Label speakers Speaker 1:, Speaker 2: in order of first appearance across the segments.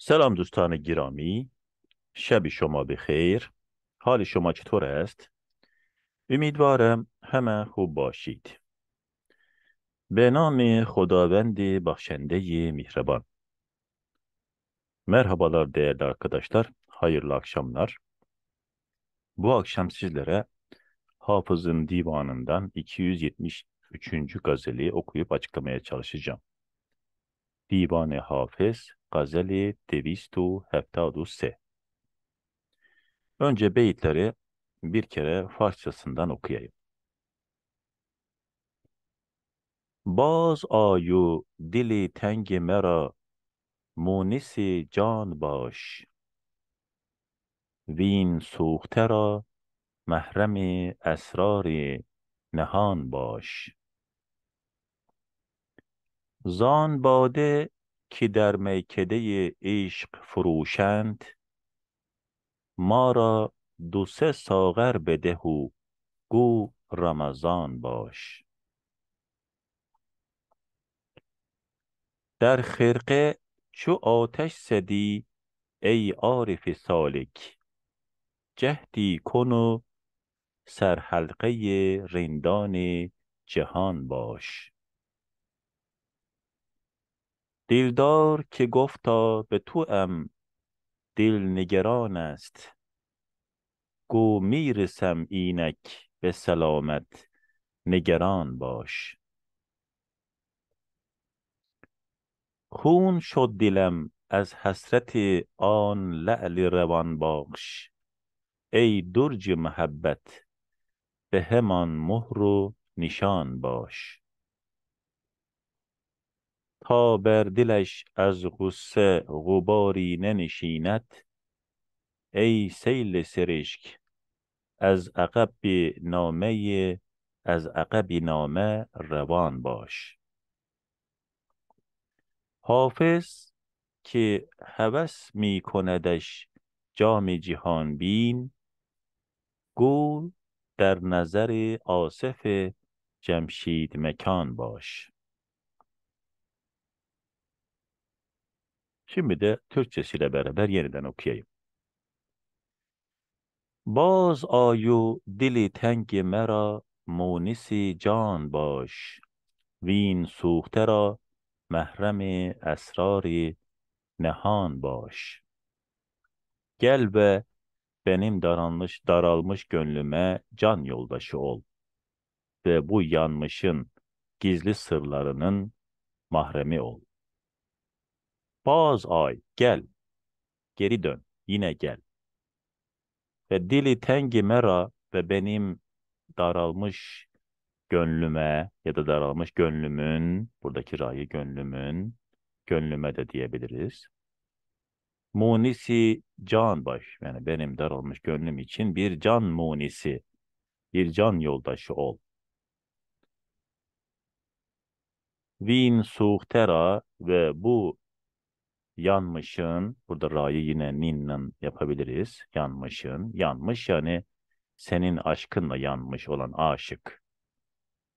Speaker 1: سلام دوستان گرامی شب شما بخیر حال شما چطور است؟ امیدوارم همه خوب باشید به نام خداوند بخشنده مهربان Merhabalar değerli arkadaşlar, hayırlı akşamlar. Bu akşam sizlere Hafız'ın divanından 273. gazeli okuyup açıklamaya çalışacağım. Divane Hafız قزل دویست و هفتاد و سه Önce beyitleri bir kere Farsçasından okuyayım. باز آیو دلی تنگ مرا مونسی جان باش وین سوخته را محرم اسرار نهان باش زان باده که در میکده عشق فروشند ما را دو سه ساغر بده و گو رمضان باش در خرقه چو آتش سدی ای عارف سالک جهدی کن و سرحلقه رندان جهان باش دلدار که گفتا به ام دل نگران است گو میرسم اینک به سلامت نگران باش خون شد دلم از حسرت آن لعل روان باش. ای درج محبت به همان مهر و نشان باش تا بر دلش از غصه غباری ننشیند ای سیل سرشک از عقب نامه از عقب نامه روان باش حافظ که هوس می کندش جام جهان بین گو در نظر آصف جمشید مکان باش Şimdi de Türkçesiyle beraber yeniden okuyayım. Baz ayu dili tengi mera monisi can baş. Vin suhtera mehremi esrari nehan baş. Gel ve benim daralmış, daralmış gönlüme can yoldaşı ol ve bu yanmışın gizli sırlarının mahremi ol. Faz ay, gel. Geri dön, yine gel. Ve dili tengi mera ve benim daralmış gönlüme ya da daralmış gönlümün, buradaki rayı gönlümün, gönlüme de diyebiliriz. Munisi can baş, yani benim daralmış gönlüm için bir can munisi, bir can yoldaşı ol. Vin suhtera ve bu yanmışın, burada ra'yı yine nin'le yapabiliriz. Yanmışın, yanmış yani senin aşkınla yanmış olan aşık.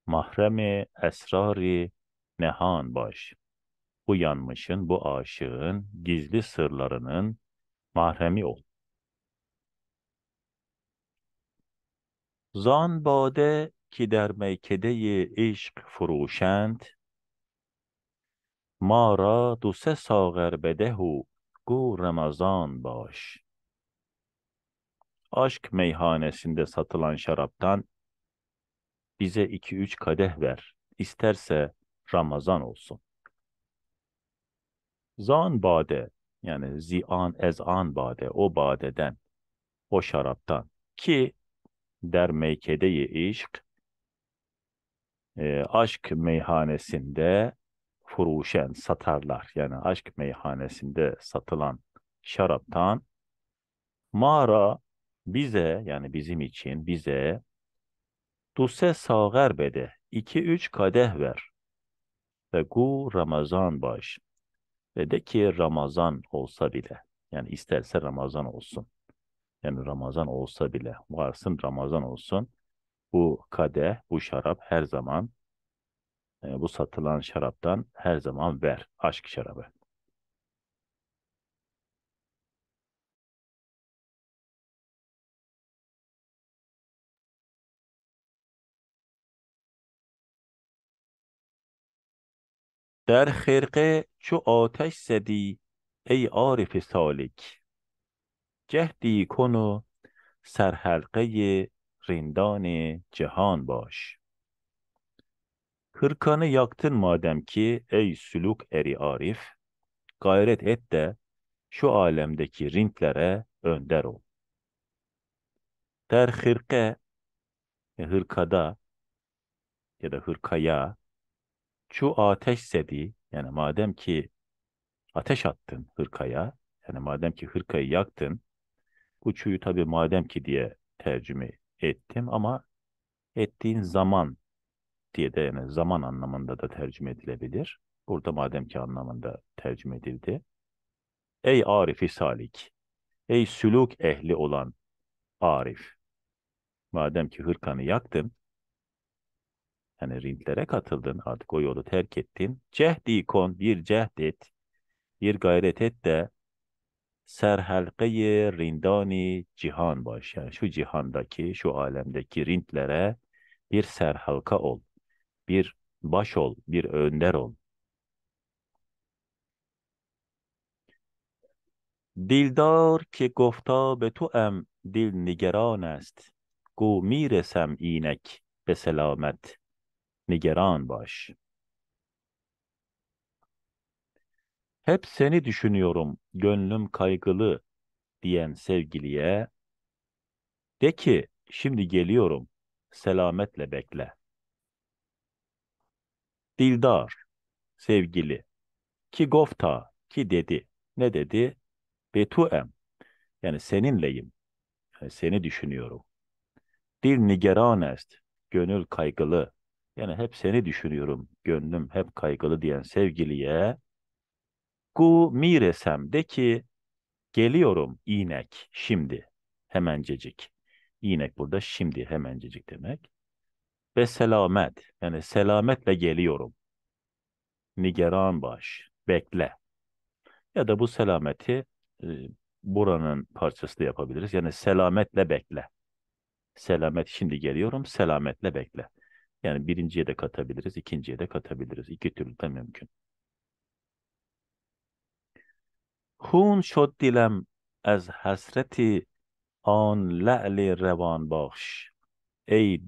Speaker 1: Mahremi, esrari, nehan baş. Bu yanmışın, bu aşığın gizli sırlarının mahremi ol. Zan bade ki der meykedeyi işk furuşent ما را دو سه ساغر بده و گو Ramazan bağış. Aşk meyhanesinde satılan şaraptan bize iki üç kadeh ver, isterse Ramazan olsun. Zan bade, yani zian ezan bade, o badeden, o şaraptan ki der meykede-i aşk, e, aşk meyhanesinde furuşen satarlar. Yani aşk meyhanesinde satılan şaraptan mağara bize yani bizim için bize duse sağer bede 2-3 kadeh ver ve gu Ramazan baş ve de ki Ramazan olsa bile yani isterse Ramazan olsun yani Ramazan olsa bile varsın Ramazan olsun bu kadeh bu şarap her zaman E, bu satılan şaraptan her zaman ver. Aşk şarabı. در خرقه چو آتش زدی ای عارف سالک جهدی کن و سرحلقه رندان جهان باش Hırkanı yaktın madem ki ey süluk eri Arif, gayret et de şu alemdeki rintlere önder ol. Der hırka e, hırkada ya da hırkaya, şu ateş sedi, yani madem ki ateş attın hırkaya, yani madem ki hırkayı yaktın, bu çuyu tabii madem ki diye tercüme ettim ama ettiğin zaman diye de yani zaman anlamında da tercüme edilebilir. Burada madem ki anlamında tercüme edildi. Ey arifi salik, ey süluk ehli olan arif. Madem ki hırkanı yaktın, yani rintlere katıldın, artık o yolu terk ettin. Cehdi kon, bir cehd bir gayret et de serhelkeyi rindani cihan baş. Yani şu cihandaki, şu alemdeki rintlere bir serhalka ol bir baş ol, bir önder ol. Dildar ki گفتا به تو ام دل نگران است گو میرسم اینک به سلامت نگران باش Hep seni düşünüyorum, gönlüm kaygılı diyen sevgiliye de ki şimdi geliyorum, selametle bekle. Dildar, sevgili. Ki gofta, ki dedi. Ne dedi? Betuem. Yani seninleyim. Yani seni düşünüyorum. Dil nigeran est. Gönül kaygılı. Yani hep seni düşünüyorum. Gönlüm hep kaygılı diyen sevgiliye. Gu miresem de ki geliyorum inek şimdi hemencecik. İnek burada şimdi hemencecik demek ve selamet. Yani selametle geliyorum. Nigeran baş, bekle. Ya da bu selameti e, buranın parçası da yapabiliriz. Yani selametle bekle. Selamet şimdi geliyorum, selametle bekle. Yani birinciye de katabiliriz, ikinciye de katabiliriz. İki türlü de mümkün. Hun şod dilem az hasreti an le'li revan bahş. Ey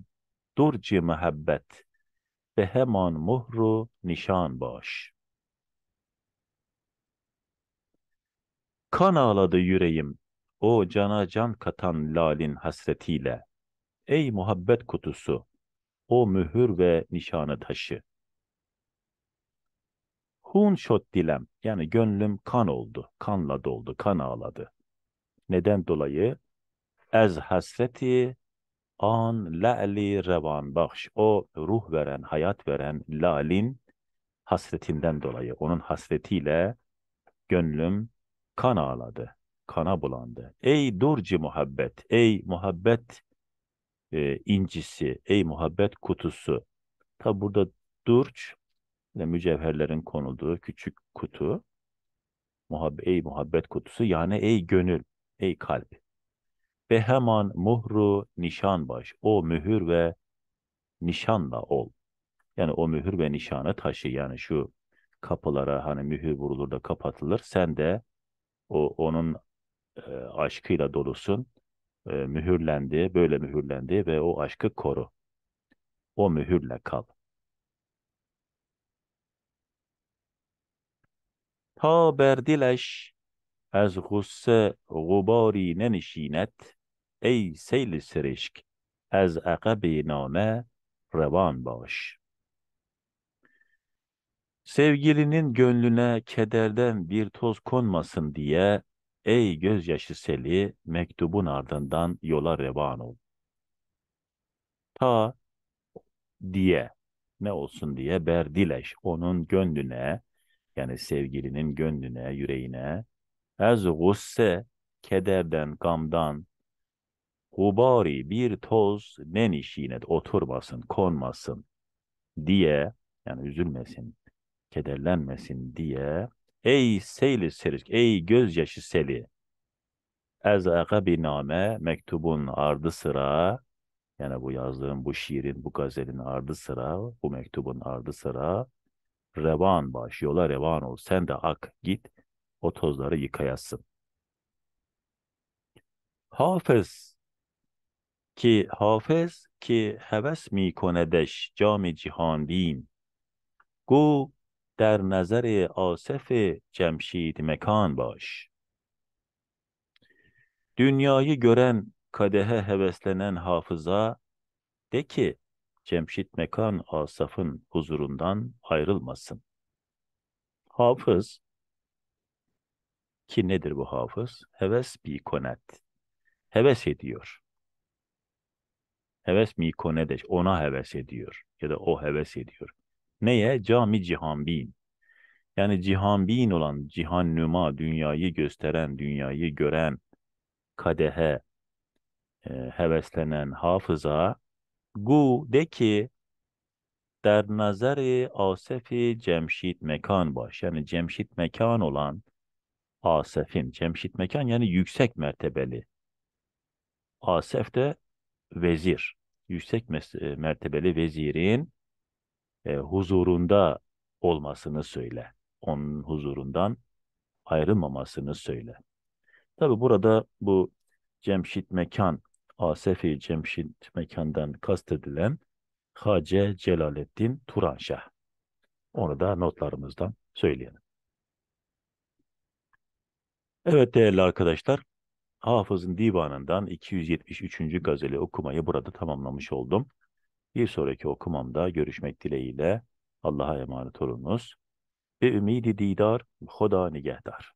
Speaker 1: درج محبت به همان مهر و نشان باş. Kan ağladı yüreğim o cana can katan lalin hasretiyle. Ey muhabbet kutusu, o mühür ve nişanı taşı. Hun şot dilem, yani gönlüm kan oldu, kanla doldu, kan ağladı. Neden dolayı? Ez hasreti an la'li revan bahş. O ruh veren, hayat veren lalin hasretinden dolayı, onun hasretiyle gönlüm kan ağladı, kana bulandı. Ey durci muhabbet, ey muhabbet e, incisi, ey muhabbet kutusu. Tabi burada durç ve mücevherlerin konulduğu küçük kutu. Muhabbet, ey muhabbet kutusu yani ey gönül, ey kalp ve hemen muhru nişan baş. O mühür ve nişanla ol. Yani o mühür ve nişanı taşı. Yani şu kapılara hani mühür vurulur da kapatılır. Sen de o onun e, aşkıyla dolusun. E, mühürlendi, böyle mühürlendi ve o aşkı koru. O mühürle kal. Ta berdileş, دلش از gubari غباری ننشیند ای سیل سرشک از عقب name revan باش Sevgilinin gönlüne kederden bir toz konmasın diye ey gözyaşı seli mektubun ardından yola revan ol. Ta diye ne olsun diye berdileş onun gönlüne yani sevgilinin gönlüne, yüreğine ez gusse kederden, gamdan hubari bir toz ne nişine oturmasın, konmasın diye yani üzülmesin, kederlenmesin diye ey seyli serik, ey gözyaşı seli ezaka name mektubun ardı sıra yani bu yazdığım bu şiirin, bu gazelin ardı sıra, bu mektubun ardı sıra revan baş, yola revan ol. Sen de ak, git o tozları yıkayasın. Hafız که حافظ که هوس می کندش جام جهان بین گو در نظر آصف جمشید مکان باش Dünyayı gören kadehe heveslenen hafıza de ki Cemşit Mekan Asaf'ın huzurundan ayrılmasın. Hafız ki nedir bu hafız? Heves bir konet. Heves ediyor. Heves mi konedeş. Ona heves ediyor. Ya da o heves ediyor. Neye? Cami cihan bin. Yani cihan bin olan cihan nüma dünyayı gösteren, dünyayı gören kadehe e, heveslenen hafıza gu de ki der nazari asefi cemşit mekan baş. Yani cemşit mekan olan asefin. Cemşit mekan yani yüksek mertebeli. Asef de vezir, yüksek e, mertebeli vezirin e, huzurunda olmasını söyle. Onun huzurundan ayrılmamasını söyle. Tabi burada bu Cemşit Mekan, Asefi Cemşit Mekan'dan kastedilen Hace Celaleddin Turanşah. Onu da notlarımızdan söyleyelim. Evet değerli arkadaşlar, Hafız'ın divanından 273. gazeli okumayı burada tamamlamış oldum. Bir sonraki okumamda görüşmek dileğiyle Allah'a emanet olunuz. Ve ümidi didar, hoda nigehdar.